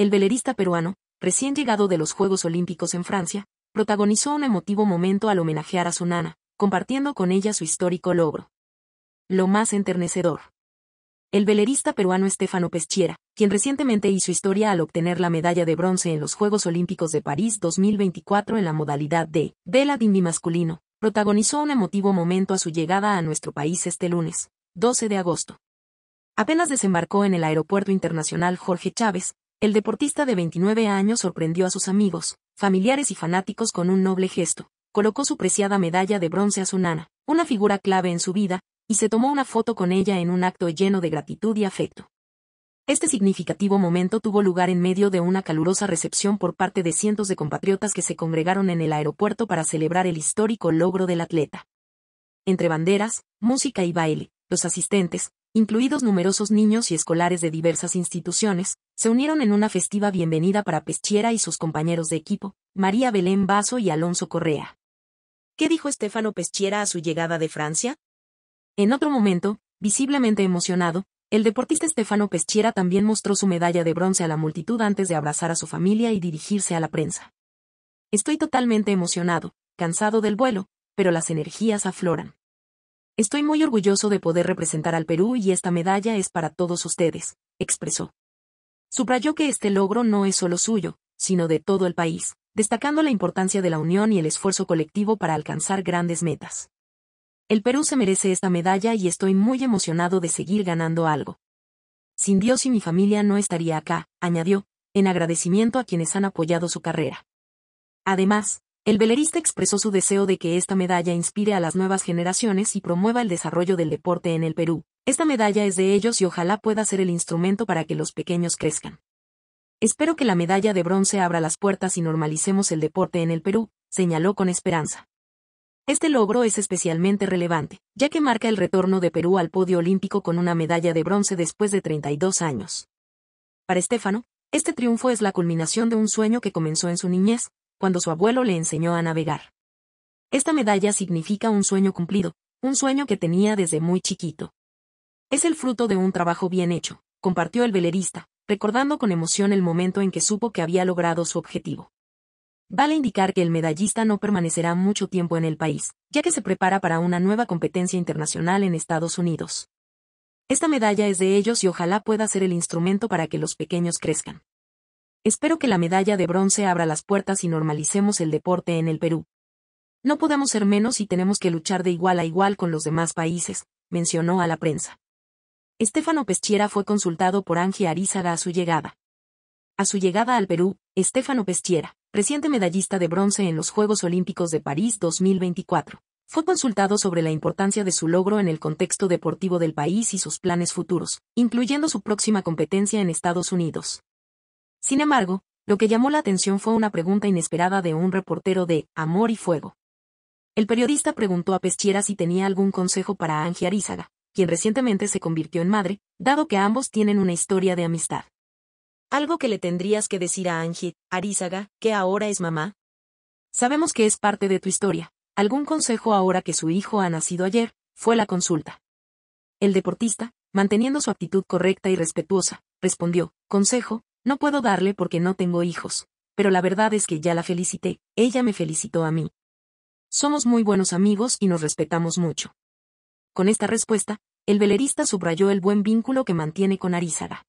el velerista peruano, recién llegado de los Juegos Olímpicos en Francia, protagonizó un emotivo momento al homenajear a su nana, compartiendo con ella su histórico logro. Lo más enternecedor. El velerista peruano Estefano Peschiera, quien recientemente hizo historia al obtener la medalla de bronce en los Juegos Olímpicos de París 2024 en la modalidad de vela dindi masculino, protagonizó un emotivo momento a su llegada a nuestro país este lunes, 12 de agosto. Apenas desembarcó en el Aeropuerto Internacional Jorge Chávez, el deportista de 29 años sorprendió a sus amigos, familiares y fanáticos con un noble gesto. Colocó su preciada medalla de bronce a su nana, una figura clave en su vida, y se tomó una foto con ella en un acto lleno de gratitud y afecto. Este significativo momento tuvo lugar en medio de una calurosa recepción por parte de cientos de compatriotas que se congregaron en el aeropuerto para celebrar el histórico logro del atleta. Entre banderas, música y baile, los asistentes, incluidos numerosos niños y escolares de diversas instituciones, se unieron en una festiva bienvenida para Peschiera y sus compañeros de equipo, María Belén Vaso y Alonso Correa. ¿Qué dijo Estefano Peschiera a su llegada de Francia? En otro momento, visiblemente emocionado, el deportista Estefano Peschiera también mostró su medalla de bronce a la multitud antes de abrazar a su familia y dirigirse a la prensa. Estoy totalmente emocionado, cansado del vuelo, pero las energías afloran. Estoy muy orgulloso de poder representar al Perú y esta medalla es para todos ustedes, expresó. Subrayó que este logro no es solo suyo, sino de todo el país, destacando la importancia de la unión y el esfuerzo colectivo para alcanzar grandes metas. El Perú se merece esta medalla y estoy muy emocionado de seguir ganando algo. Sin Dios y mi familia no estaría acá, añadió, en agradecimiento a quienes han apoyado su carrera. Además, el velerista expresó su deseo de que esta medalla inspire a las nuevas generaciones y promueva el desarrollo del deporte en el Perú. Esta medalla es de ellos y ojalá pueda ser el instrumento para que los pequeños crezcan. Espero que la medalla de bronce abra las puertas y normalicemos el deporte en el Perú, señaló con esperanza. Este logro es especialmente relevante, ya que marca el retorno de Perú al podio olímpico con una medalla de bronce después de 32 años. Para Estefano, este triunfo es la culminación de un sueño que comenzó en su niñez, cuando su abuelo le enseñó a navegar. Esta medalla significa un sueño cumplido, un sueño que tenía desde muy chiquito. Es el fruto de un trabajo bien hecho, compartió el velerista, recordando con emoción el momento en que supo que había logrado su objetivo. Vale indicar que el medallista no permanecerá mucho tiempo en el país, ya que se prepara para una nueva competencia internacional en Estados Unidos. Esta medalla es de ellos y ojalá pueda ser el instrumento para que los pequeños crezcan. Espero que la medalla de bronce abra las puertas y normalicemos el deporte en el Perú. No podemos ser menos y tenemos que luchar de igual a igual con los demás países, mencionó a la prensa. Estefano Peschiera fue consultado por Angie Arizaga a su llegada. A su llegada al Perú, Estefano Pestiera, reciente medallista de bronce en los Juegos Olímpicos de París 2024, fue consultado sobre la importancia de su logro en el contexto deportivo del país y sus planes futuros, incluyendo su próxima competencia en Estados Unidos. Sin embargo, lo que llamó la atención fue una pregunta inesperada de un reportero de Amor y Fuego. El periodista preguntó a Peschiera si tenía algún consejo para Angie Arizaga, quien recientemente se convirtió en madre, dado que ambos tienen una historia de amistad. ¿Algo que le tendrías que decir a Angie, Arizaga, que ahora es mamá? Sabemos que es parte de tu historia. ¿Algún consejo ahora que su hijo ha nacido ayer? Fue la consulta. El deportista, manteniendo su actitud correcta y respetuosa, respondió, consejo, no puedo darle porque no tengo hijos, pero la verdad es que ya la felicité, ella me felicitó a mí. Somos muy buenos amigos y nos respetamos mucho. Con esta respuesta, el velerista subrayó el buen vínculo que mantiene con Arízaga.